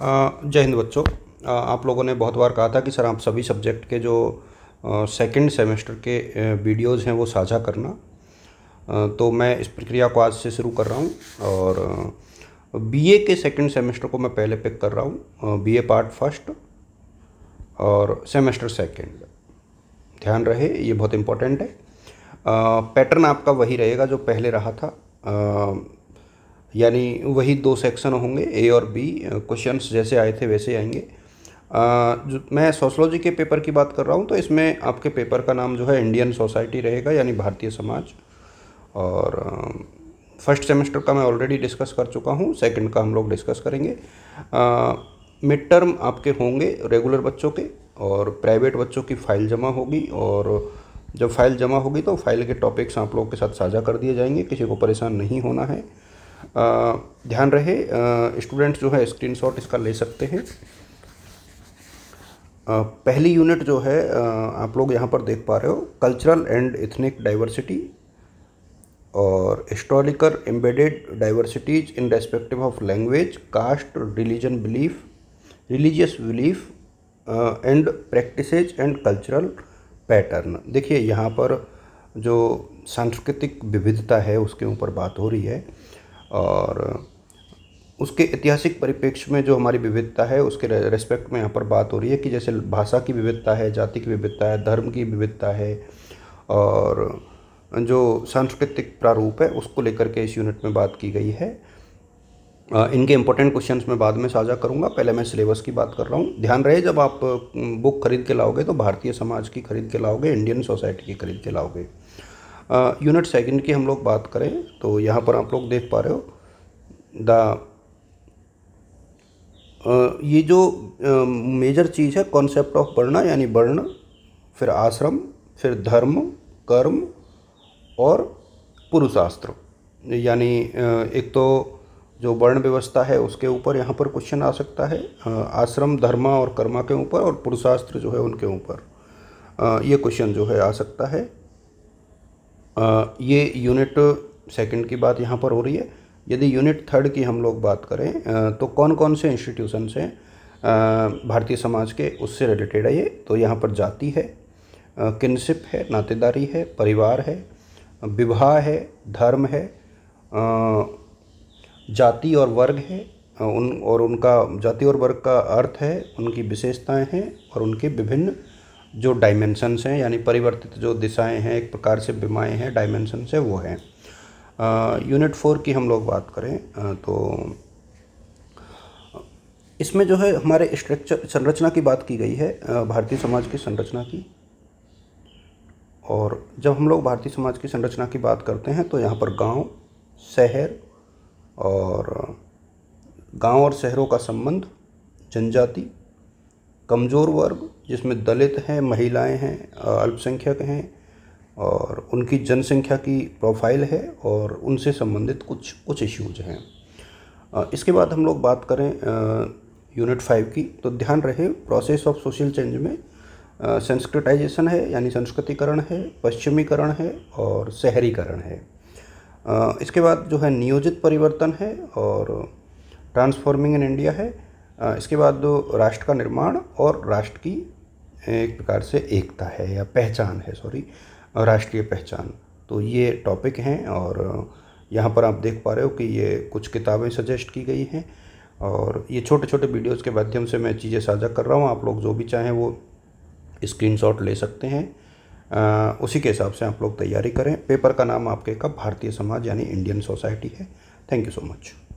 जय हिंद बच्चों आप लोगों ने बहुत बार कहा था कि सर आप सभी सब्जेक्ट के जो सेकंड सेमेस्टर के वीडियोस हैं वो साझा करना तो मैं इस प्रक्रिया को आज से शुरू कर रहा हूँ और बीए के सेकंड सेमेस्टर को मैं पहले पिक कर रहा हूँ बीए पार्ट फर्स्ट और सेमेस्टर सेकंड ध्यान रहे ये बहुत इम्पोर्टेंट है पैटर्न आपका वही रहेगा जो पहले रहा था यानी वही दो सेक्शन होंगे ए और बी क्वेश्चंस जैसे आए थे वैसे आएंगे आ, जो मैं सोशलॉजी के पेपर की बात कर रहा हूँ तो इसमें आपके पेपर का नाम जो है इंडियन सोसाइटी रहेगा यानी भारतीय समाज और फर्स्ट सेमेस्टर का मैं ऑलरेडी डिस्कस कर चुका हूँ सेकंड का हम लोग डिस्कस करेंगे मिड टर्म आपके होंगे रेगुलर बच्चों के और प्राइवेट बच्चों की फ़ाइल जमा होगी और जब फाइल जमा होगी तो फाइल के टॉपिक्स आप लोगों के साथ साझा कर दिए जाएंगे किसी को परेशान नहीं होना है ध्यान रहे स्टूडेंट्स जो है स्क्रीनशॉट इसका ले सकते हैं पहली यूनिट जो है आप लोग यहाँ पर देख पा रहे हो कल्चरल एंड इथनिक डाइवर्सिटी और historical embedded diversities in respective of language caste religion belief religious belief and practices and cultural pattern देखिए यहाँ पर जो सांस्कृतिक विविधता है उसके ऊपर बात हो रही है और उसके ऐतिहासिक परिप्रेक्ष्य में जो हमारी विविधता है उसके रेस्पेक्ट में यहाँ पर बात हो रही है कि जैसे भाषा की विविधता है जाति की विविधता है धर्म की विविधता है और जो सांस्कृतिक प्रारूप है उसको लेकर के इस यूनिट में बात की गई है इनके इंपॉर्टेंट क्वेश्चंस मैं बाद में साझा करूंगा पहले मैं सिलेबस की बात कर रहा हूँ ध्यान रहे जब आप बुक खरीद के लाओगे तो भारतीय समाज की खरीद के लाओगे इंडियन सोसाइटी की खरीद के लाओगे यूनिट सेकंड की हम लोग बात करें तो यहाँ पर आप लोग देख पा रहे हो द ये जो मेजर चीज़ है कॉन्सेप्ट ऑफ वर्ण यानी वर्ण फिर आश्रम फिर धर्म कर्म और पुरुषास्त्र यानी एक तो जो वर्ण व्यवस्था है उसके ऊपर यहाँ पर क्वेश्चन आ सकता है आश्रम धर्मा और कर्मा के ऊपर और पुरुषास्त्र जो है उनके ऊपर ये क्वेश्चन जो है आ सकता है ये यूनिट सेकंड की बात यहाँ पर हो रही है यदि यूनिट थर्ड की हम लोग बात करें तो कौन कौन से इंस्टीट्यूशंस हैं भारतीय समाज के उससे रिलेटेड है ये तो यहाँ पर जाति है किनशिप है नातेदारी है परिवार है विवाह है धर्म है जाति और वर्ग है उन और उनका जाति और वर्ग का अर्थ है उनकी विशेषताएं हैं और उनके विभिन्न जो डायमेंशंस हैं यानी परिवर्तित जो दिशाएं हैं एक प्रकार से बीमाएँ हैं डायमेंशन है वो हैं यूनिट फोर की हम लोग बात करें तो इसमें जो है हमारे स्ट्रक्चर संरचना की बात की गई है भारतीय समाज की संरचना की और जब हम लोग भारतीय समाज की संरचना की बात करते हैं तो यहाँ पर गांव शहर और गांव और शहरों का संबंध जनजाति कमज़ोर वर्ग जिसमें दलित हैं महिलाएं हैं अल्पसंख्यक हैं और उनकी जनसंख्या की प्रोफाइल है और उनसे संबंधित कुछ कुछ इश्यूज हैं इसके बाद हम लोग बात करें यूनिट फाइव की तो ध्यान रहे प्रोसेस ऑफ सोशल चेंज में संस्कृटाइजेशन है यानी संस्कृतिकरण है पश्चिमीकरण है और शहरीकरण है इसके बाद जो है नियोजित परिवर्तन है और ट्रांसफॉर्मिंग इन इंडिया है इसके बाद राष्ट्र का निर्माण और राष्ट्र की एक प्रकार से एकता है या पहचान है सॉरी राष्ट्रीय पहचान तो ये टॉपिक हैं और यहाँ पर आप देख पा रहे हो कि ये कुछ किताबें सजेस्ट की गई हैं और ये छोटे छोटे वीडियोस के माध्यम से मैं चीज़ें साझा कर रहा हूँ आप लोग जो भी चाहें वो स्क्रीनशॉट ले सकते हैं आ, उसी के हिसाब से आप लोग तैयारी करें पेपर का नाम आपके का भारतीय समाज यानी इंडियन सोसाइटी है थैंक यू सो मच